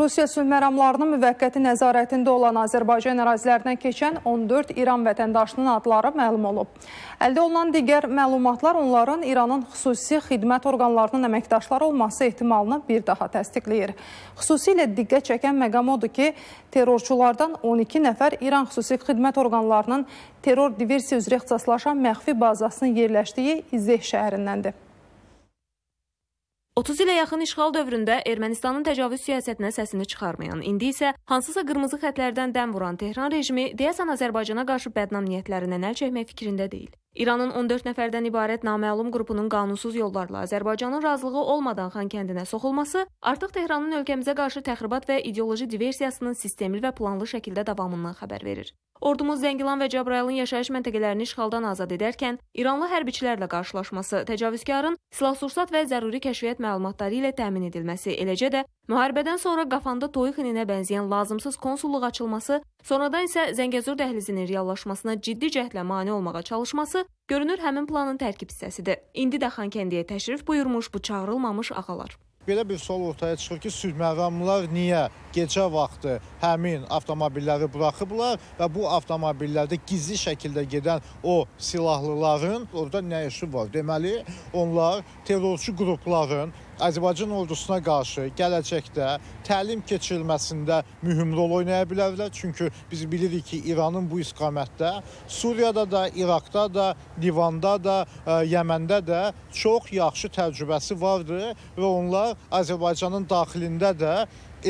Rusiya sülhməramlarının müvəqqəti nəzarətində olan Azərbaycan ərazilərinə keçən 14 İran vətəndaşının adları məlum olub. Əldə olunan digər məlumatlar onların İranın xüsusi xidmət orqanlarının əməkdaşları olması ehtimalını bir daha təsdiqləyir. Xüsusilə diqqət çəkən məqam odur ki, terrorçulardan 12 nəfər İran xüsusi xidmət orqanlarının terror diversiya üzrə ixtisaslaşan məxfi bazasının yerləşdiyi İzeh şəhərindəndir. 30 ilə yaxın işğal dövründə Ermənistanın təcavüz siyasətinə səsini çıxarmayan, indi isə hansısa qırmızı xətlərdən dəm vuran Tehran rejimi deyəsən Azərbaycana qarşı bədnam niyyətlərindən əl çəkmək fikrində deyil. İranın 14 nəfərdən ibarət naməlum qrupunun qanunsuz yollarla Azərbaycanın razılığı olmadan Xankəndinə soxulması artıq Tehranın ölkəmizə qarşı təxribat və ideoloji diversiyasının sistemli və planlı şəkildə davamından xəbər verir. Ordumuz Zəngilan və Cəbrayılın yaşayış məntəqələrini işğaldan azad edərkən İranlı hərbiçilərlə qarşılaşması, təcavüzkarın silah-sursat və zəruri kəşfiyyat məlumatları ilə təmin edilməsi, eləcə də Müharibədən sonra Qafanda toyuq ininə bənzəyən lazımsız konsulluq açılması, sonradan isə Zəngəzur dəhlizinin reallaşmasına ciddi cəhdlə mane olmağa çalışması görünür həmin planın tərkib hissəsidir. İndi də Xankəndiyə təşrif buyurmuş bu çağırılmamış ağalar. Belə bir sual ortaya çıxır ki, sülhməramlar niyə gecə vaxtı həmin avtomobilləri buraxıblar və bu avtomobillərdə gizli şəkildə gedən o silahlıların orada nə işi var? Deməli, onlar terrorçu qrupların Azərbaycan ordusuna qarşı gələcəkdə təlim keçirilməsində mühüm rol oynaya bilərlər. Çünki biz bilirik ki, İranın bu istiqamətdə Suriyada da, İraqda da, Livanda da, e, Yəməndə də çox yaxşı təcrübəsi vardır və onlar Azərbaycanın daxilində də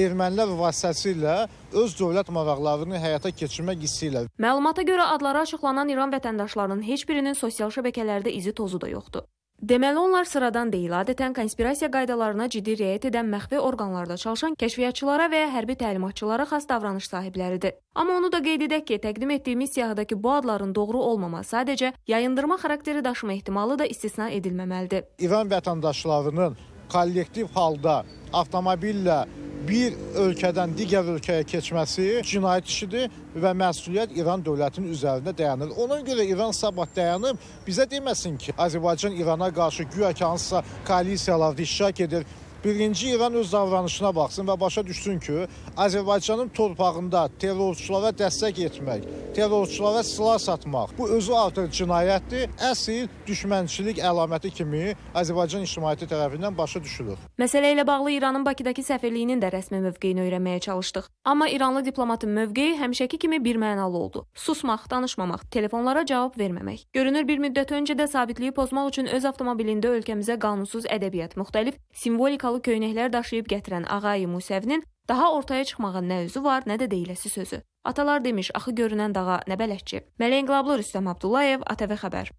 ermənilər vasitəsilə öz dövlət maraqlarını həyata keçirmək istəyirlər. Məlumata görə adları açıqlanan İran vətəndaşlarının heç birinin sosial şəbəkələrdə izi tozu da yoxdur. Deməli onlar sıradan deyil, adətən konspirasiya qaydalarına ciddi riayət edən məxfi orqanlarda çalışan kəşfiyyatçılara və ya hərbi təlimatçılara xas davranış sahibləridir. Amma onu da qeyd edək ki, təqdim etdiyimiz siyahıdakı bu adların doğru olmama, sadəcə yayındırma xarakteri daşıma ehtimalı da istisna edilməməlidir. İran vətəndaşlarının kollektiv halda avtomobillə bir ölkədən digər ölkəyə keçməsi cinayət işidir və məsuliyyət İran dövlətinin üzərində dayanır. Ona görə İran sabah dayanıb bizə deməsin ki, Azərbaycan İrana qarşı güya ki hansısa koalisiyalarda iştirak edir, birinci İran öz davranışına baxsın və başa düşsün ki, Azərbaycanın torpağında terrorçulara dəstək etmək, terrorçulara silah satmaq, bu özü artıq cinayətdir, əsl düşmənçilik əlaməti kimi Azərbaycan ictimaiyyəti tərəfindən başa düşülür. Məsələ ilə bağlı İranın Bakıdakı səfirliyinin də rəsmi mövqeyini öyrənməyə çalışdıq. Amma İranlı diplomatın mövqeyi həmişəki kimi birmənalı oldu. Susmaq, danışmamaq, telefonlara cavab verməmək. Görünür bir müddət öncə də sabitliyi pozmaq üçün öz avtomobilində ölkəmizə qanunsuz ədəbiyyat, müxtəlif simvolikalar bağlı köynəklər daşıyıb gətirən Ağayi Musəvinin daha ortaya çıxmağa nə üzü var, nə də deyiləsi sözü. Atalar demiş, axı görünən dağa nə bələdçi. Məli İnqilablı Rüstəm Abdullayev, ATV xəbər.